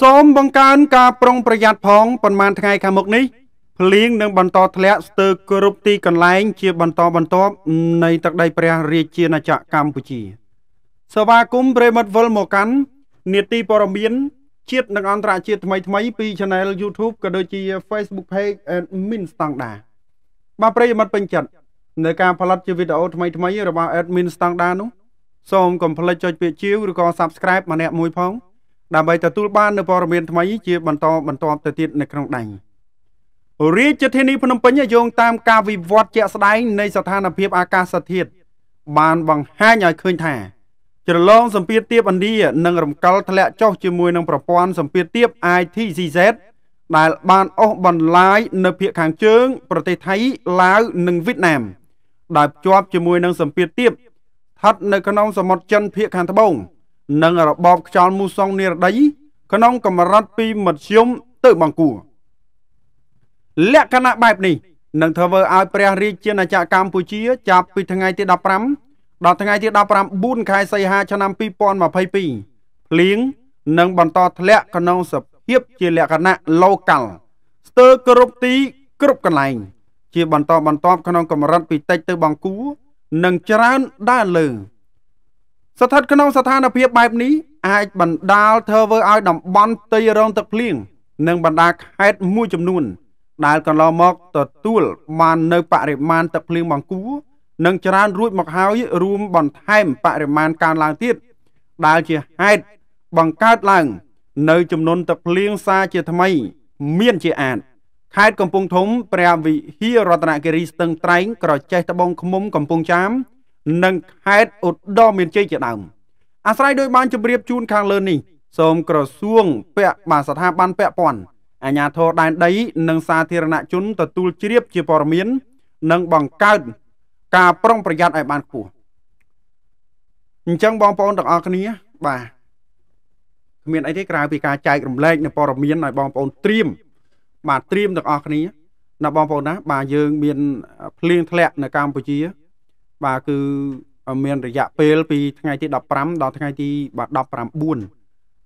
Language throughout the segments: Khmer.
សូមបង្កើនការប្រុងប្រយ័ត្នផងប៉ុន្មានថ្ងៃខាងមុខនេះភ្លៀងនឹងបន្តធ្លាក់ស្ទើរគ្រប់ទីកន្លែងជា បន្តបន្ទាប់នៃទឹកដីព្រះរាជាណាចក្រកម្ពុជាសវាគមប្រិមិត្តវិលមកកាន់នេតិព័រមានជាតិនិងអន្តរជាតិថ្មីថ្មីពី Channel YouTube ក៏ដូចជា Facebook Page Admin ស្តង់ដាបាទប្រិយមិត្តពេញចិត្តនៅការផលិតជាវីដេអូថ្មីថ្មីរបស់ Admin ស្តង់ដានោះសូមកុំភ្លេចចុចពាក្យជាវឬក៏ Subscribe ម្នាក់មួយផងដើម្បីទទួលបាននូវព័ត៌មានថ្មីជាបន្តបន្តទៅទៀតនៅក្នុងដៃរាជធានីភ្នំពេញយោងតាមការវិវត្តជាក់ស្ដែងនៃស្ថានភាពអាកាសធាតុបានបង្ហាញឲ្យឃើញថាច្រឡងសម្ពាធទាបឥណ្ឌានិងរំកិលធ្លាក់ចុះជាមួយនឹងប្រព័ន្ធសម្ពាធទាប ITCZ ដែលបានអូសបន្លាយនៅភាគខាងជើង ប្រទេសថៃឡាវនិងវៀតណាមដែលភ្ជាប់ជាមួយនឹងសម្ពាធទាបស្ថិតនៅក្នុងសមុទ្រចិនភាគខាងត្បូង។និងរបបខ្យល់មូសុងនិរដី ក្នុង កម្រិតពីមធ្យមទៅបង្គួរលក្ខណៈបែប នេះនឹងធ្វើឲ្យព្រះរាជាណាចក្រកម្ពុជា ចាប់ពីថ្ងៃទី15ដល់ថ្ងៃទី19ខែសីហាឆ្នាំ2022ភ្លៀងនឹងបន្តធ្លាក់ក្នុងសភាពជាលក្ខណៈ local ស្ទើរគ្រប់ទី គ្រប់កន្លែង ជា បន្តបន្ទាប់ក្នុងកម្រិតពីតិចទៅបង្គួរនិងច្រើនដើរលើស្ថិតក្នុងស្ថានភាពបែបនេះអាចបណ្ដាលធ្វើឲ្យតំបន់ផ្ទៃរងទឹកភ្លៀងនិងបណ្ដាខេត្តមួយចំនួនដែលកន្លងមកទទួលបាននៅបរិមាណទឹកភ្លៀងបង្គួរនិងច្រើនរួចមកហើយរួមបន្ថែមបរិមាណកើនឡើងទៀតដែលជាហេតុបង្កើតឡើងនៅចំនួនទឹកភ្លៀងសាជាថ្មី មានជាអាចខេត្តកំពង់ធំ ព្រះវិហាររតនគិរីស្ទឹងត្រែងក្រចេះត្បូងឃ្មុំកំពង់ចាមនិងខេត្តឧត្តរមានជ័យជាដើមអាស្រ័យដោយបានជម្រាបជូនខាងលើនេះសូមក្រសួងពាក់បានស្ថាប័នពាក់ព័ន្ធអាជ្ញាធរដែនដី និងសាធារណជនទទួលជ្រាប ជាព័ត៌មាន និងបង្កើតការប្រុង ប្រយ័ត្នឲ្យបានខ្ពស់អញ្ចឹងបងប្អូនទាំងអស់គ្នា បាទគ្មានអីទេក្រៅពីការចែករំលែកនូវព័ត៌មានឲ្យបងប្អូនត្រៀមបាទត្រៀមទាំងអស់គ្នាណាបងប្អូនណា បាទយើងមានភ្លៀងធ្លាក់នៅកម្ពុជាបាទគឺមានរយៈពេលពីថ្ងៃទី15ដល់ថ្ងៃទីបាទ19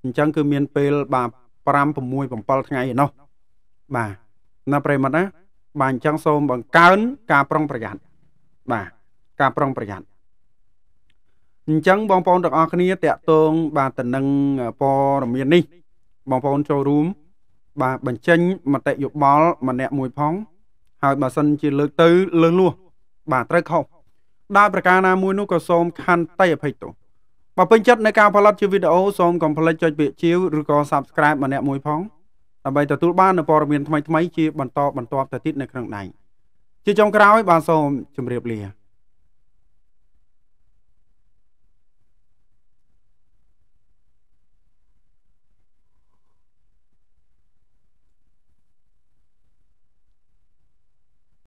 អញ្ចឹងគឺមានពេលបាទ5 6 7ថ្ងៃឯណោះបាទណាប្រិមត្តណា បាទអញ្ចឹងសូមបង្កើនការប្រុងប្រយ័ត្នបាទការប្រុងប្រយ័ត្នអញ្ចឹងបងប្អូនទាំងអស់គ្នាតកតងបាទតនឹងព័ត៌មាននេះ បងប្អូនចូលរួមបាទបញ្ចេញមតិយោបល់ម្នាក់មួយផង ហើយបើសិនជាលើកទៅលើសលួសបាទត្រូវខុសដោយប្រការណាមួយនោះក៏សូមខន្តីអភ័យទោសបើពេញចិត្តនៃការផលិតជាវីដេអូសូមកុំភ្លេចចុចពាក្យជាវឬក៏ Subscribe ម្នាក់មួយផងដើម្បីទទួលបាននូវព័ត៌មានថ្មីៗជាបន្តបន្ទាប់ទៅទៀតនៅក្នុងដៃជាចុងក្រោយបាទសូមជម្រាបលា